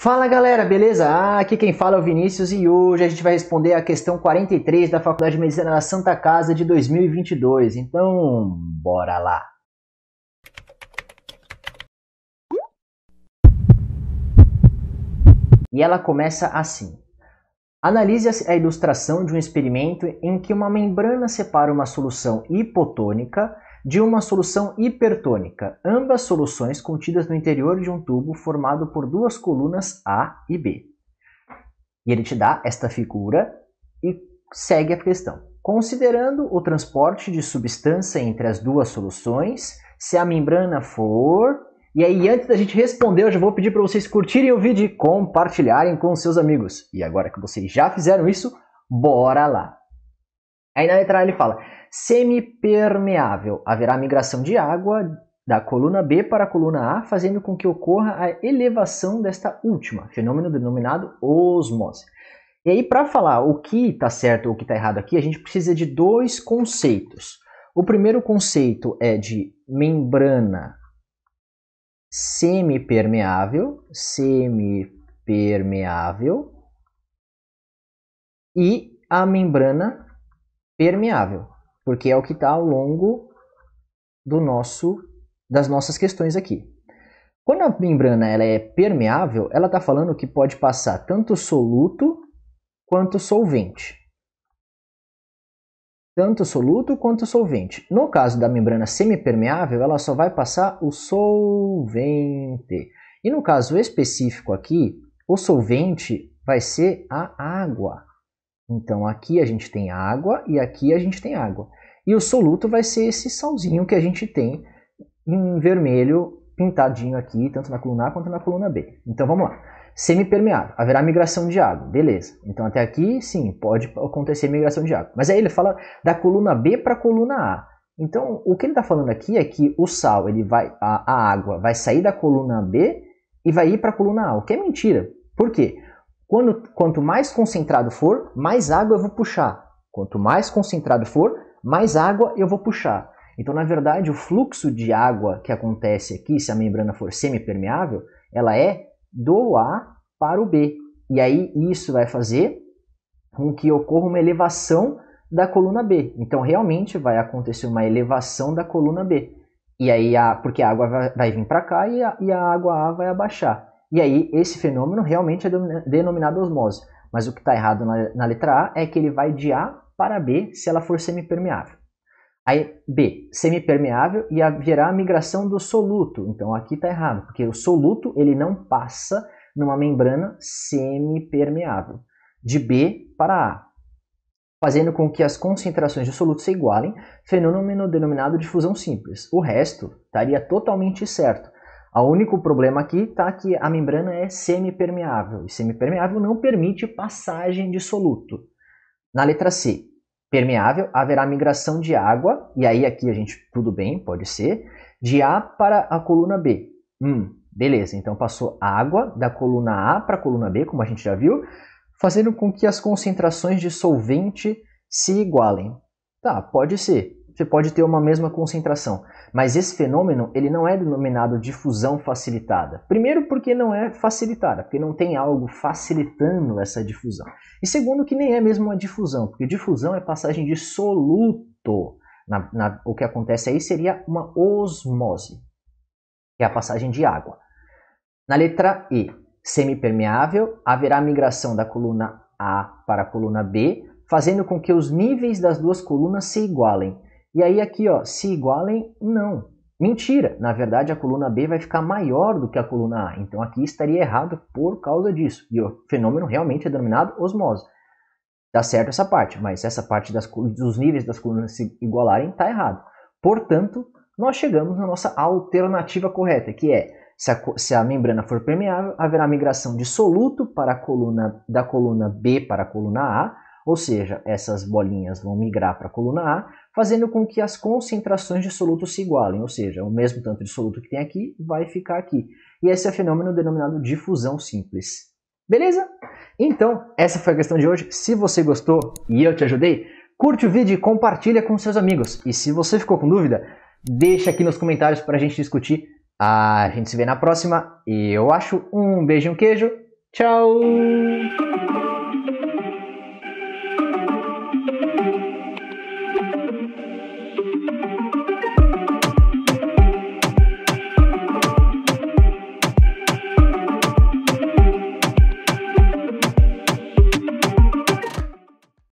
Fala galera, beleza? Ah, aqui quem fala é o Vinícius e hoje a gente vai responder a questão 43 da Faculdade de Medicina da Santa Casa de 2022. Então, bora lá! E ela começa assim: Analise a ilustração de um experimento em que uma membrana separa uma solução hipotônica de uma solução hipertônica, ambas soluções contidas no interior de um tubo formado por duas colunas A e B. E ele te dá esta figura e segue a questão. Considerando o transporte de substância entre as duas soluções, se a membrana for. E aí, antes da gente responder, eu já vou pedir para vocês curtirem o vídeo e compartilharem com seus amigos. E agora que vocês já fizeram isso, bora lá! Aí na letra A ele fala: semipermeável. Haverá migração de água da coluna B para a coluna A, fazendo com que ocorra a elevação desta última, fenômeno denominado osmose. E aí, para falar o que está certo ou o que está errado aqui, a gente precisa de dois conceitos. O primeiro conceito é de membrana semipermeável, semipermeável, e a membrana permeável, porque é o que está ao longo do nosso das nossas questões aqui. Quando a membrana ela é permeável, ela está falando que pode passar tanto soluto quanto solvente. Tanto soluto quanto solvente. No caso da membrana semipermeável, ela só vai passar o solvente. E no caso específico aqui, o solvente vai ser a água. Então aqui a gente tem água e aqui a gente tem água. E o soluto vai ser esse salzinho que a gente tem em vermelho pintadinho aqui, tanto na coluna A quanto na coluna B. Então vamos lá. Semipermeável, haverá migração de água, beleza. Então até aqui, sim, pode acontecer migração de água. Mas aí ele fala da coluna B para a coluna A. Então o que ele está falando aqui é que o sal, ele vai, a, a água vai sair da coluna B e vai ir para a coluna A, o que é mentira. Por quê? Quando, quanto mais concentrado for, mais água eu vou puxar. Quanto mais concentrado for, mais água eu vou puxar. Então, na verdade, o fluxo de água que acontece aqui, se a membrana for semipermeável, ela é do A para o B. E aí isso vai fazer com que ocorra uma elevação da coluna B. Então, realmente vai acontecer uma elevação da coluna B. E aí, a, porque a água vai, vai vir para cá e a, e a água A vai abaixar. E aí, esse fenômeno realmente é denominado osmose. Mas o que está errado na, na, letra A é que ele vai de A para B se ela for semipermeável. Aí, B, semipermeável e haverá a migração do soluto. Então, aqui está errado, porque o soluto ele não passa numa membrana semipermeável. De B para A, fazendo com que as concentrações de soluto se igualem, fenômeno denominado difusão simples. O resto estaria totalmente certo o único problema aqui está que a membrana é semipermeável, e semipermeável não permite passagem de soluto. Na letra C, permeável, haverá migração de água, e aí aqui a gente, tudo bem, pode ser, de A para a coluna B. Hum, beleza, então passou água da coluna A para a coluna B, como a gente já viu, fazendo com que as concentrações de solvente se igualem. Tá, pode ser você pode ter uma mesma concentração. Mas esse fenômeno ele não é denominado difusão facilitada. Primeiro, porque não é facilitada, porque não tem algo facilitando essa difusão. E segundo, que nem é mesmo uma difusão, porque difusão é passagem de soluto. Na, na, o que acontece aí seria uma osmose, que é a passagem de água. Na letra E, semipermeável, haverá migração da coluna A para a coluna B, fazendo com que os níveis das duas colunas se igualem. E aí aqui, ó, se igualem, não. Mentira! Na verdade, a coluna B vai ficar maior do que a coluna A. Então aqui estaria errado por causa disso. E o fenômeno realmente é denominado osmose. Dá tá certo essa parte, mas essa parte das, dos níveis das colunas se igualarem está errado. Portanto, nós chegamos na nossa alternativa correta, que é se a, se a, membrana for permeável, haverá migração de soluto para a coluna, da coluna B para a coluna A, ou seja, essas bolinhas vão migrar para a coluna A, fazendo com que as concentrações de soluto se igualem, ou seja, o mesmo tanto de soluto que tem aqui vai ficar aqui. E esse é o fenômeno denominado difusão simples. Beleza? Então, essa foi a questão de hoje. Se você gostou e eu te ajudei, curte o vídeo e compartilha com seus amigos. E se você ficou com dúvida, deixa aqui nos comentários para a gente discutir. A gente se vê na próxima. Eu acho um beijo e um queijo. Tchau!